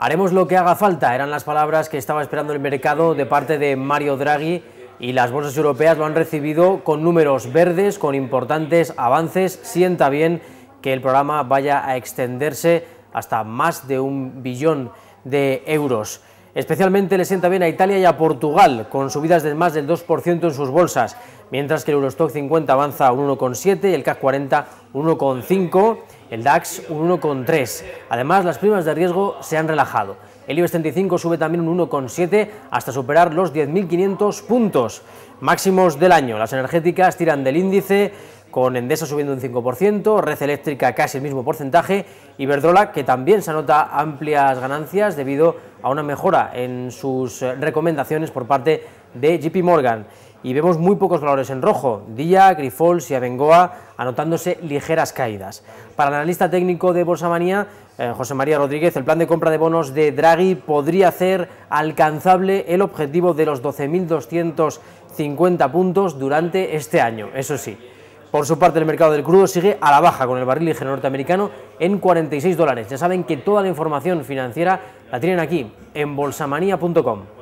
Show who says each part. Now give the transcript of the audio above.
Speaker 1: Haremos lo que haga falta, eran las palabras que estaba esperando el mercado de parte de Mario Draghi y las bolsas europeas lo han recibido con números verdes, con importantes avances. Sienta bien que el programa vaya a extenderse hasta más de un billón de euros. Especialmente le sienta bien a Italia y a Portugal, con subidas de más del 2% en sus bolsas, mientras que el Eurostock 50 avanza un 1,7 y el CAC 40 un 1,5, el DAX un 1,3. Además, las primas de riesgo se han relajado. El IBEX 35 sube también un 1,7 hasta superar los 10.500 puntos máximos del año. Las energéticas tiran del índice con Endesa subiendo un 5%, Red Eléctrica casi el mismo porcentaje, y Verdola, que también se anota amplias ganancias debido a a una mejora en sus eh, recomendaciones por parte de JP Morgan. Y vemos muy pocos valores en rojo, ...Dia, Grifols y Abengoa anotándose ligeras caídas. Para el analista técnico de Bolsa Manía... Eh, José María Rodríguez, el plan de compra de bonos de Draghi podría hacer alcanzable el objetivo de los 12.250 puntos durante este año, eso sí. Por su parte, el mercado del crudo sigue a la baja con el barril ligero norteamericano en 46 dólares. Ya saben que toda la información financiera la tienen aquí, en bolsamanía.com.